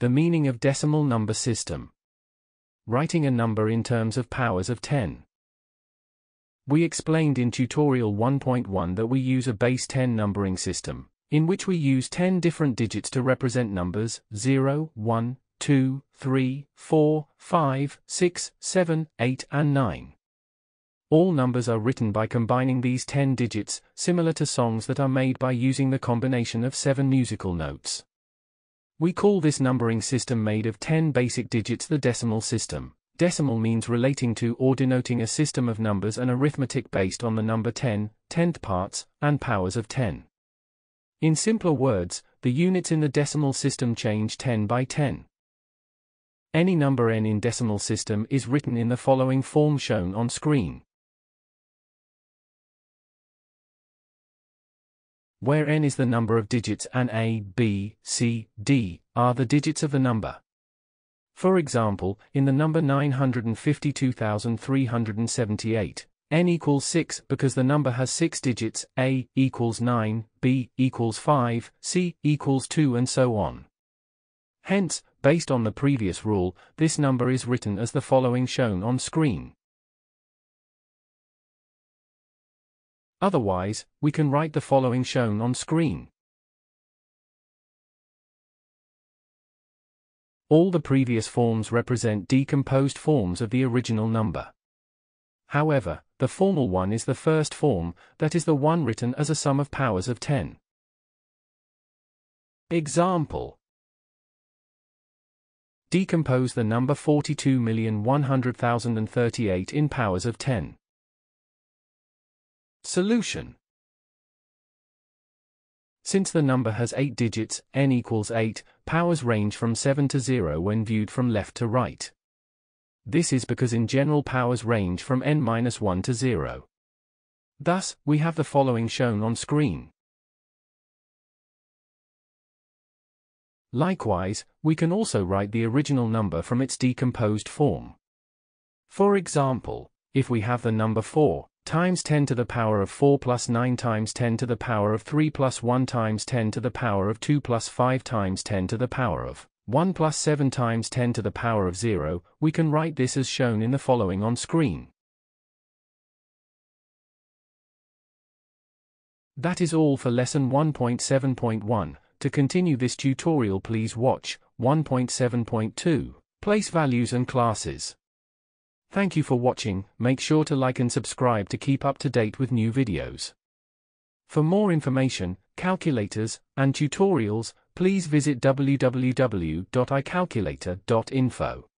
The meaning of decimal number system. Writing a number in terms of powers of 10. We explained in tutorial 1.1 that we use a base 10 numbering system, in which we use 10 different digits to represent numbers 0, 1, 2, 3, 4, 5, 6, 7, 8 and 9. All numbers are written by combining these 10 digits, similar to songs that are made by using the combination of 7 musical notes. We call this numbering system made of 10 basic digits the decimal system. Decimal means relating to or denoting a system of numbers and arithmetic based on the number 10, tenth parts, and powers of 10. In simpler words, the units in the decimal system change 10 by 10. Any number n in decimal system is written in the following form shown on screen. where n is the number of digits and a, b, c, d are the digits of the number. For example, in the number 952378, n equals 6 because the number has 6 digits, a equals 9, b equals 5, c equals 2 and so on. Hence, based on the previous rule, this number is written as the following shown on screen. Otherwise, we can write the following shown on screen. All the previous forms represent decomposed forms of the original number. However, the formal one is the first form, that is the one written as a sum of powers of 10. Example Decompose the number 42,100,038 in powers of 10. Solution Since the number has 8 digits, n equals 8, powers range from 7 to 0 when viewed from left to right. This is because in general powers range from n minus 1 to 0. Thus, we have the following shown on screen. Likewise, we can also write the original number from its decomposed form. For example, if we have the number 4, times 10 to the power of 4 plus 9 times 10 to the power of 3 plus 1 times 10 to the power of 2 plus 5 times 10 to the power of 1 plus 7 times 10 to the power of 0, we can write this as shown in the following on screen. That is all for lesson 1.7.1. To continue this tutorial please watch 1.7.2, Place Values and Classes. Thank you for watching, make sure to like and subscribe to keep up to date with new videos. For more information, calculators, and tutorials, please visit www.icalculator.info.